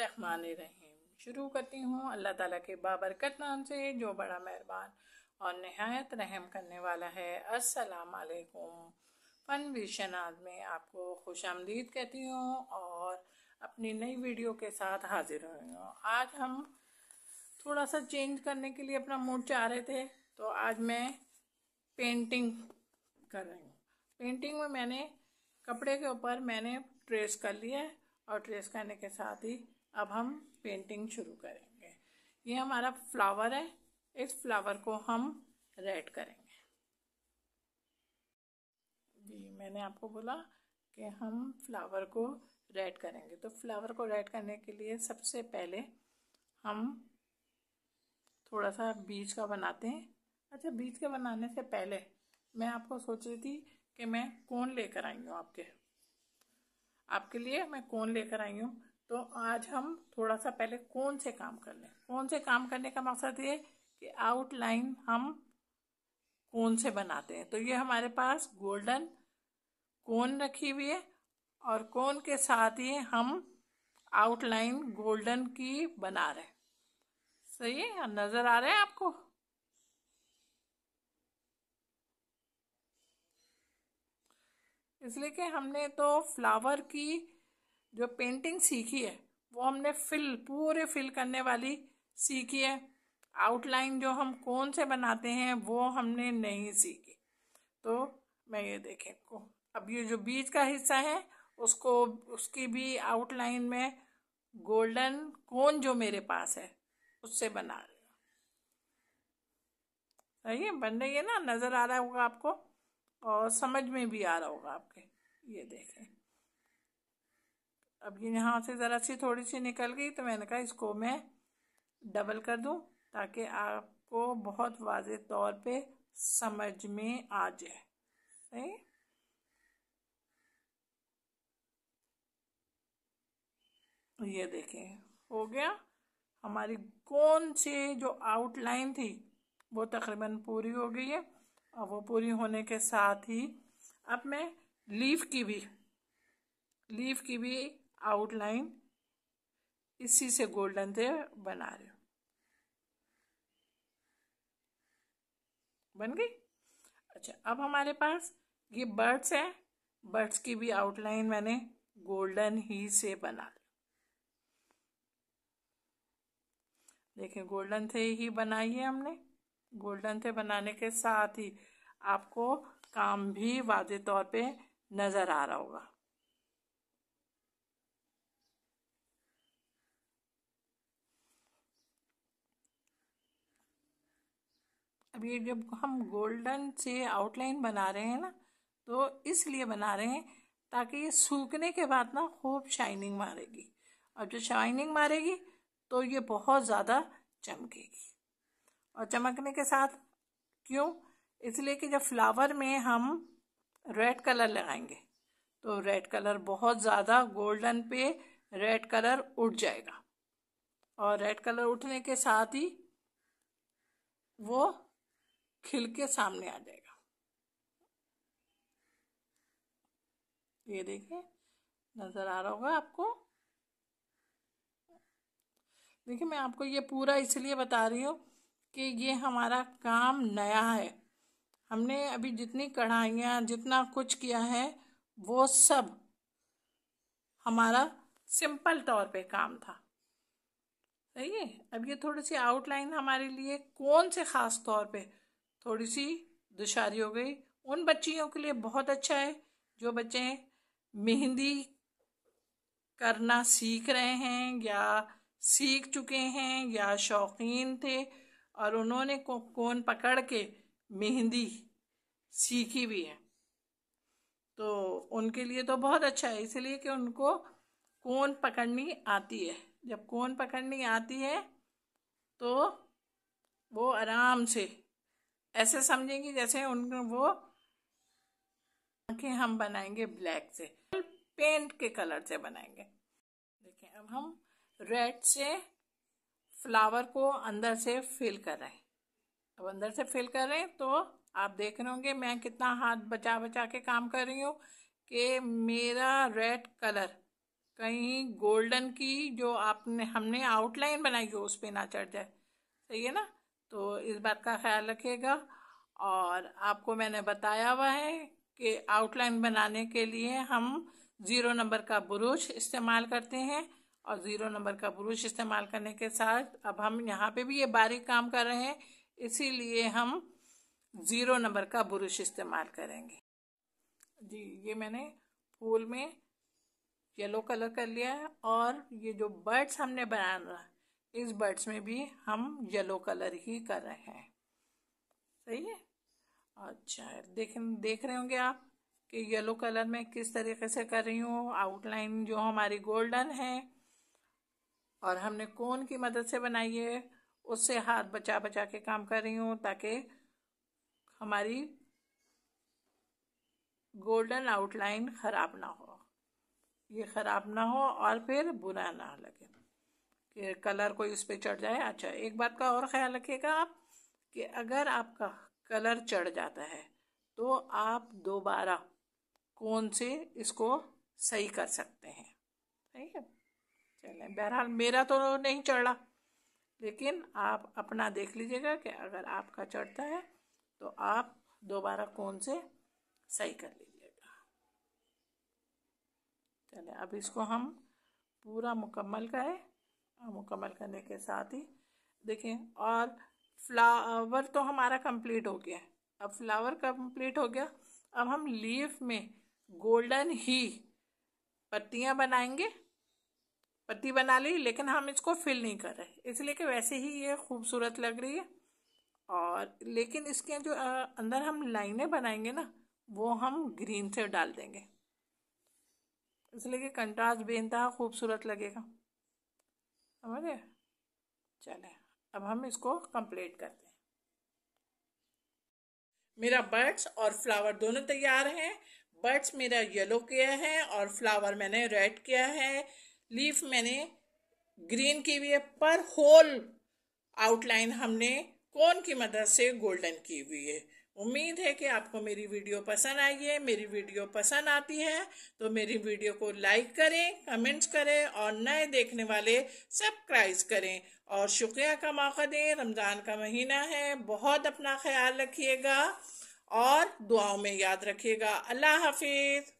रहमान रहीम शुरू करती हूँ अल्लाह ताला के बाबरकत नाम से जो बड़ा मेहरबान और नहायत रहम करने वाला है अस्सलाम वालेकुम फन विशन आज में आपको खुश आमदीद कहती हूँ और अपनी नई वीडियो के साथ हाजिर हुई हूँ आज हम थोड़ा सा चेंज करने के लिए अपना मूड चाह रहे थे तो आज मैं पेंटिंग कर रही हूँ पेंटिंग में मैंने कपड़े के ऊपर मैंने ट्रेस कर लिया है और ट्रेस करने के साथ ही अब हम पेंटिंग शुरू करेंगे ये हमारा फ्लावर है इस फ्लावर को हम रेड करेंगे जी मैंने आपको बोला कि हम फ्लावर को रेड करेंगे तो फ्लावर को रेड करने के लिए सबसे पहले हम थोड़ा सा बीज का बनाते हैं अच्छा बीज का बनाने से पहले मैं आपको सोच रही थी कि मैं कौन लेकर आई हूँ आपके आपके लिए मैं कौन लेकर आई हूँ तो आज हम थोड़ा सा पहले कौन से काम कर लें कौन से काम करने का मकसद ये कि आउटलाइन हम कौन से बनाते हैं तो ये हमारे पास गोल्डन कौन रखी हुई है और कौन के साथ ही हम आउटलाइन गोल्डन की बना रहे हैं सही है नजर आ रहे है आपको इसलिए कि हमने तो फ्लावर की जो पेंटिंग सीखी है वो हमने फिल पूरे फिल करने वाली सीखी है आउटलाइन जो हम कौन से बनाते हैं वो हमने नहीं सीखी तो मैं ये देखें को अब ये जो बीज का हिस्सा है उसको उसकी भी आउटलाइन में गोल्डन कोन जो मेरे पास है उससे बना रही हूँ सही है बन रही है ना नज़र आ रहा होगा आपको और समझ में भी आ रहा होगा आपके ये देखें अब ये यहाँ से ज़रा सी थोड़ी सी निकल गई तो मैंने कहा इसको मैं डबल कर दूँ ताकि आपको बहुत वाज तौर पे समझ में आ जाए सही ये देखें हो गया हमारी कौन सी जो आउटलाइन थी वो तकरीबन पूरी हो गई है और वो पूरी होने के साथ ही अब मैं लीफ की भी लीफ की भी आउटलाइन इसी से गोल्डन थे बना रहे हो बन गई अच्छा अब हमारे पास ये बर्ड्स है बर्ड्स की भी आउटलाइन मैंने गोल्डन ही से बना ली देखें गोल्डन थे ही बनाई है हमने गोल्डन थे बनाने के साथ ही आपको काम भी वादे तौर पे नज़र आ रहा होगा अभी जब हम गोल्डन से आउटलाइन बना रहे हैं ना तो इसलिए बना रहे हैं ताकि ये सूखने के बाद ना खूब शाइनिंग मारेगी और जो शाइनिंग मारेगी तो ये बहुत ज़्यादा चमकेगी और चमकने के साथ क्यों इसलिए कि जब फ्लावर में हम रेड कलर लगाएंगे तो रेड कलर बहुत ज़्यादा गोल्डन पे रेड कलर उठ जाएगा और रेड कलर उठने के साथ ही वो खिल के सामने आ जाएगा ये देखिए नजर आ रहा होगा आपको देखिए मैं आपको ये पूरा इसलिए बता रही हूँ कि ये हमारा काम नया है हमने अभी जितनी कढ़ाइयाँ जितना कुछ किया है वो सब हमारा सिंपल तौर पे काम था सही है अब ये थोड़ी सी आउटलाइन हमारे लिए कौन से ख़ास तौर पे थोड़ी सी दुशारी हो गई उन बच्चियों के लिए बहुत अच्छा है जो बच्चे मेहंदी करना सीख रहे हैं या सीख चुके हैं या शौकीन थे और उन्होंने को कौन पकड़ के मेहंदी सीखी भी है तो उनके लिए तो बहुत अच्छा है इसलिए कि उनको कौन पकड़नी आती है जब कौन पकड़नी आती है तो वो आराम से ऐसे समझेंगे जैसे उन वो आंखें हम बनाएंगे ब्लैक से पेंट के कलर से बनाएंगे देखिए अब हम रेड से फ्लावर को अंदर से फिल कर रहे हैं अब अंदर से फिल कर रहे हैं तो आप देख रहे होंगे मैं कितना हाथ बचा बचा के काम कर रही हूँ कि मेरा रेड कलर कहीं गोल्डन की जो आपने हमने आउटलाइन बनाई हो उस पर ना चढ़ जाए सही है ना तो इस बात का ख्याल रखिएगा और आपको मैंने बताया हुआ है कि आउटलाइन बनाने के लिए हम ज़ीरो नंबर का बुरुश इस्तेमाल करते हैं और ज़ीरो नंबर का बुरुश इस्तेमाल करने के साथ अब हम यहाँ पे भी ये बारीक काम कर रहे हैं इसीलिए हम ज़ीरो नंबर का बुरुश इस्तेमाल करेंगे जी ये मैंने फूल में येलो कलर कर लिया है और ये जो बर्ड्स हमने बनाना इस बर्ड्स में भी हम येलो कलर ही कर रहे हैं सही है अच्छा देख देख रहे होंगे आप कि येलो कलर में किस तरीके से कर रही हूँ आउटलाइन जो हमारी गोल्डन है और हमने कोन की मदद से बनाई है उससे हाथ बचा बचा के काम कर रही हूँ ताकि हमारी गोल्डन आउटलाइन ख़राब ना हो ये ख़राब ना हो और फिर बुरा ना लगे कलर कोई उस पर चढ़ जाए अच्छा एक बात का और ख्याल रखिएगा आप कि अगर आपका कलर चढ़ जाता है तो आप दोबारा कौन से इसको सही कर सकते हैं ठीक है चलें बहरहाल मेरा तो नहीं चढ़ा लेकिन आप अपना देख लीजिएगा कि अगर आपका चढ़ता है तो आप दोबारा कौन से सही कर लीजिएगा चले अब इसको हम पूरा मुकम्मल करें मुकम्मल करने के साथ ही देखें और फ्लावर तो हमारा कंप्लीट हो गया अब फ्लावर कंप्लीट हो गया अब हम लीफ में गोल्डन ही पत्तियां बनाएंगे पत्ती बना ली लेकिन हम इसको फिल नहीं कर रहे इसलिए कि वैसे ही ये खूबसूरत लग रही है और लेकिन इसके जो अंदर हम लाइनें बनाएंगे ना वो हम ग्रीन से डाल देंगे इसलिए कि कंट्रास्ट बेनता खूबसूरत लगेगा समझ गए चले अब हम इसको कंप्लीट करते हैं मेरा बर्ड्स और फ्लावर दोनों तैयार हैं बर्ड्स मेरा येलो किया है और फ्लावर मैंने रेड किया है लीफ मैंने ग्रीन की हुई है पर होल आउटलाइन हमने कौन की मदद से गोल्डन की हुई है उम्मीद है कि आपको मेरी वीडियो पसंद आई है मेरी वीडियो पसंद आती है तो मेरी वीडियो को लाइक करें कमेंट्स करें और नए देखने वाले सब्सक्राइब करें और शुक्रिया का मौका दें रमज़ान का महीना है बहुत अपना ख्याल रखिएगा और दुआओं में याद रखिएगा अल्लाह हाफिज़